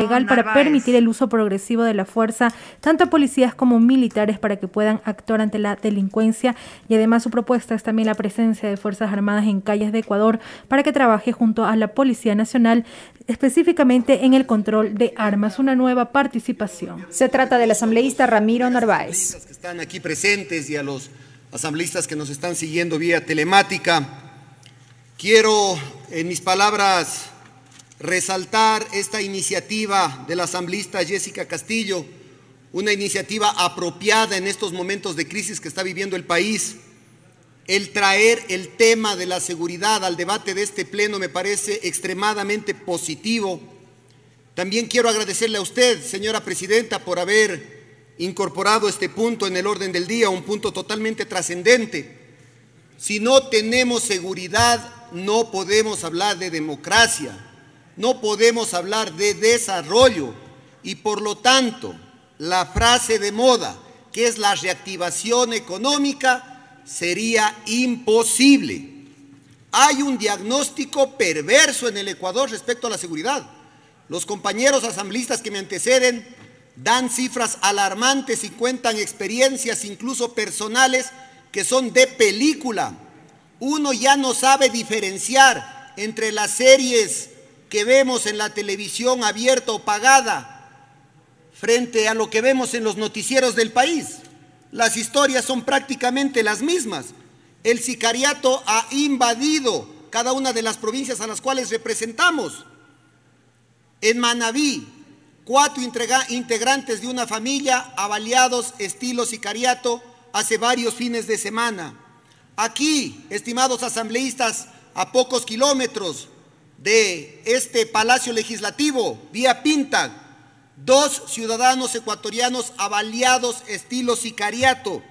legal para permitir el uso progresivo de la fuerza, tanto a policías como militares, para que puedan actuar ante la delincuencia. Y además su propuesta es también la presencia de Fuerzas Armadas en calles de Ecuador para que trabaje junto a la Policía Nacional, específicamente en el control de armas. Una nueva participación. Se trata del asambleísta Ramiro Narváez. Que están aquí presentes y a los asambleístas que nos están siguiendo vía telemática, quiero en mis palabras resaltar esta iniciativa de la asambleísta Jessica Castillo, una iniciativa apropiada en estos momentos de crisis que está viviendo el país. El traer el tema de la seguridad al debate de este pleno me parece extremadamente positivo. También quiero agradecerle a usted, señora presidenta, por haber incorporado este punto en el orden del día, un punto totalmente trascendente. Si no tenemos seguridad, no podemos hablar de democracia no podemos hablar de desarrollo y por lo tanto la frase de moda, que es la reactivación económica, sería imposible. Hay un diagnóstico perverso en el Ecuador respecto a la seguridad. Los compañeros asambleístas que me anteceden dan cifras alarmantes y cuentan experiencias incluso personales que son de película. Uno ya no sabe diferenciar entre las series que vemos en la televisión abierta o pagada frente a lo que vemos en los noticieros del país. Las historias son prácticamente las mismas. El sicariato ha invadido cada una de las provincias a las cuales representamos. En Manabí, cuatro integrantes de una familia avaliados estilo sicariato hace varios fines de semana. Aquí, estimados asambleístas, a pocos kilómetros, de este Palacio Legislativo, vía Pinta, dos ciudadanos ecuatorianos avaliados estilo sicariato.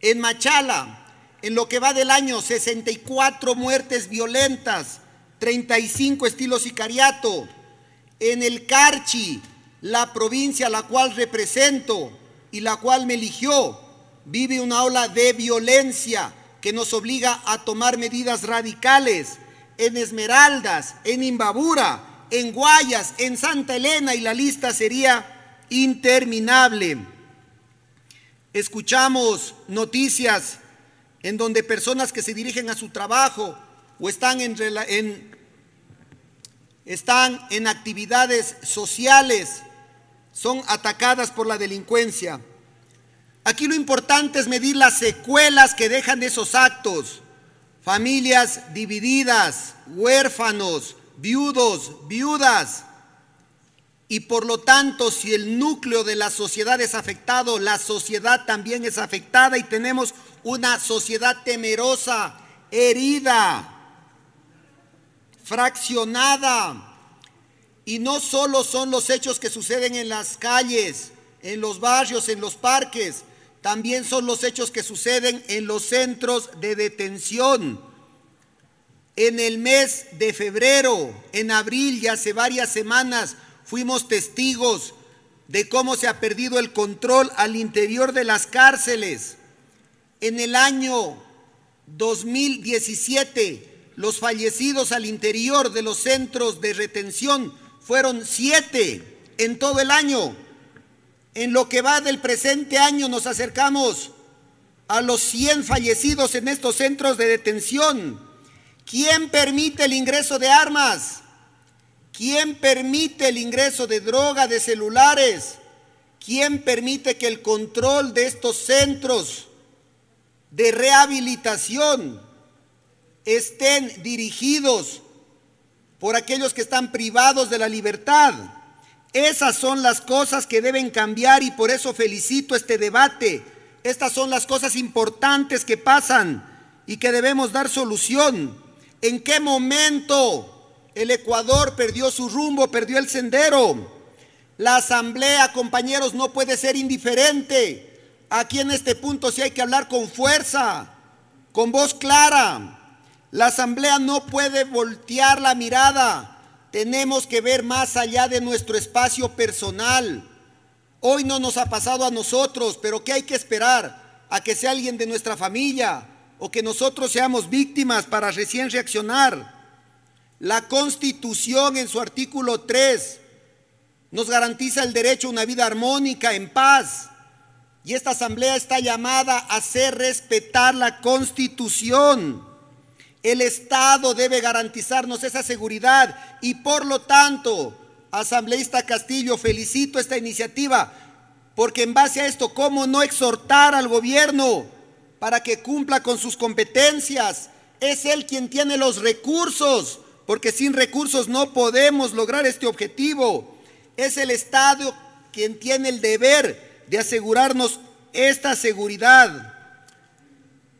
En Machala, en lo que va del año, 64 muertes violentas, 35 estilo sicariato. En el Carchi, la provincia la cual represento y la cual me eligió, vive una ola de violencia que nos obliga a tomar medidas radicales en Esmeraldas, en Imbabura, en Guayas, en Santa Elena y la lista sería interminable. Escuchamos noticias en donde personas que se dirigen a su trabajo o están en, están en actividades sociales son atacadas por la delincuencia. Aquí lo importante es medir las secuelas que dejan esos actos familias divididas, huérfanos, viudos, viudas. Y por lo tanto, si el núcleo de la sociedad es afectado, la sociedad también es afectada y tenemos una sociedad temerosa, herida, fraccionada. Y no solo son los hechos que suceden en las calles, en los barrios, en los parques, también son los hechos que suceden en los centros de detención. En el mes de febrero, en abril y hace varias semanas, fuimos testigos de cómo se ha perdido el control al interior de las cárceles. En el año 2017, los fallecidos al interior de los centros de retención fueron siete en todo el año. En lo que va del presente año nos acercamos a los 100 fallecidos en estos centros de detención. ¿Quién permite el ingreso de armas? ¿Quién permite el ingreso de droga, de celulares? ¿Quién permite que el control de estos centros de rehabilitación estén dirigidos por aquellos que están privados de la libertad? Esas son las cosas que deben cambiar y por eso felicito este debate. Estas son las cosas importantes que pasan y que debemos dar solución. ¿En qué momento el Ecuador perdió su rumbo, perdió el sendero? La asamblea, compañeros, no puede ser indiferente. Aquí en este punto sí hay que hablar con fuerza, con voz clara. La asamblea no puede voltear la mirada tenemos que ver más allá de nuestro espacio personal. Hoy no nos ha pasado a nosotros, pero ¿qué hay que esperar? A que sea alguien de nuestra familia o que nosotros seamos víctimas para recién reaccionar. La Constitución en su artículo 3 nos garantiza el derecho a una vida armónica, en paz. Y esta asamblea está llamada a hacer respetar la Constitución. El Estado debe garantizarnos esa seguridad y por lo tanto, asambleísta Castillo, felicito esta iniciativa porque en base a esto, ¿cómo no exhortar al gobierno para que cumpla con sus competencias? Es él quien tiene los recursos, porque sin recursos no podemos lograr este objetivo. Es el Estado quien tiene el deber de asegurarnos esta seguridad.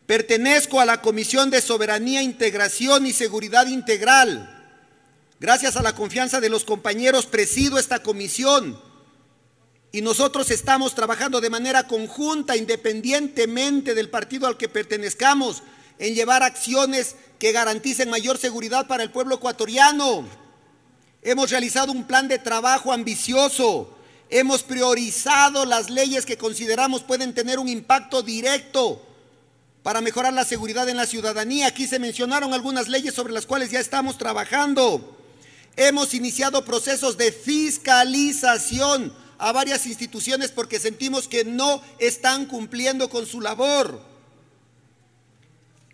Pertenezco a la Comisión de Soberanía, Integración y Seguridad Integral. Gracias a la confianza de los compañeros presido esta comisión y nosotros estamos trabajando de manera conjunta, independientemente del partido al que pertenezcamos, en llevar acciones que garanticen mayor seguridad para el pueblo ecuatoriano. Hemos realizado un plan de trabajo ambicioso, hemos priorizado las leyes que consideramos pueden tener un impacto directo para mejorar la seguridad en la ciudadanía. Aquí se mencionaron algunas leyes sobre las cuales ya estamos trabajando. Hemos iniciado procesos de fiscalización a varias instituciones porque sentimos que no están cumpliendo con su labor.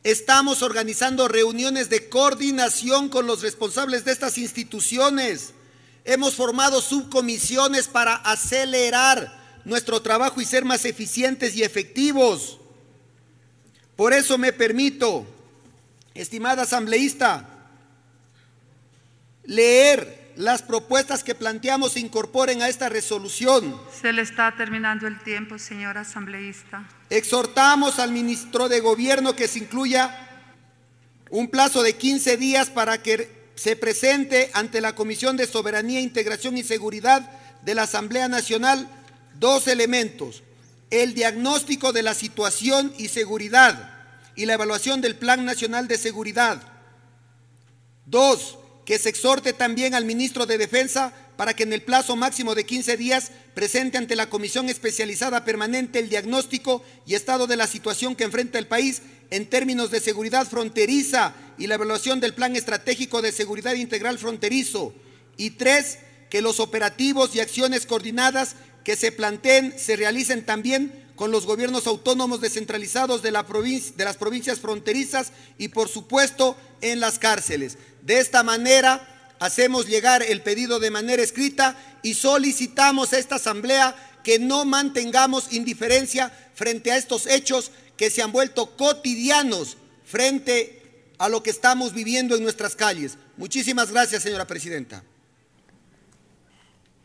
Estamos organizando reuniones de coordinación con los responsables de estas instituciones. Hemos formado subcomisiones para acelerar nuestro trabajo y ser más eficientes y efectivos. Por eso me permito, estimada asambleísta, leer las propuestas que planteamos incorporen a esta resolución. Se le está terminando el tiempo, señora asambleísta. Exhortamos al ministro de Gobierno que se incluya un plazo de 15 días para que se presente ante la Comisión de Soberanía, Integración y Seguridad de la Asamblea Nacional dos elementos el diagnóstico de la situación y seguridad y la evaluación del Plan Nacional de Seguridad. Dos, que se exhorte también al ministro de Defensa para que en el plazo máximo de 15 días presente ante la Comisión Especializada Permanente el diagnóstico y estado de la situación que enfrenta el país en términos de seguridad fronteriza y la evaluación del Plan Estratégico de Seguridad Integral Fronterizo. Y tres, que los operativos y acciones coordinadas que se planteen se realicen también con los gobiernos autónomos descentralizados de, la provincia, de las provincias fronterizas y, por supuesto, en las cárceles. De esta manera, hacemos llegar el pedido de manera escrita y solicitamos a esta Asamblea que no mantengamos indiferencia frente a estos hechos que se han vuelto cotidianos frente a lo que estamos viviendo en nuestras calles. Muchísimas gracias, señora presidenta.